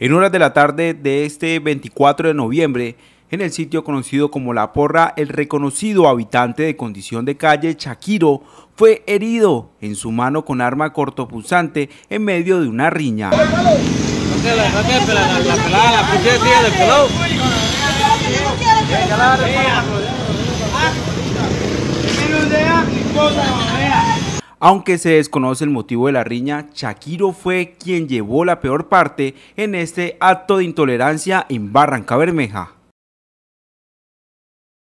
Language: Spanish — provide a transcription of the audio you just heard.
en horas de la tarde de este 24 de noviembre, en el sitio conocido como La Porra, el reconocido habitante de condición de calle Shakiro fue herido en su mano con arma cortopunzante en medio de una riña. Aunque se desconoce el motivo de la riña, Shakiro fue quien llevó la peor parte en este acto de intolerancia en Barranca Bermeja.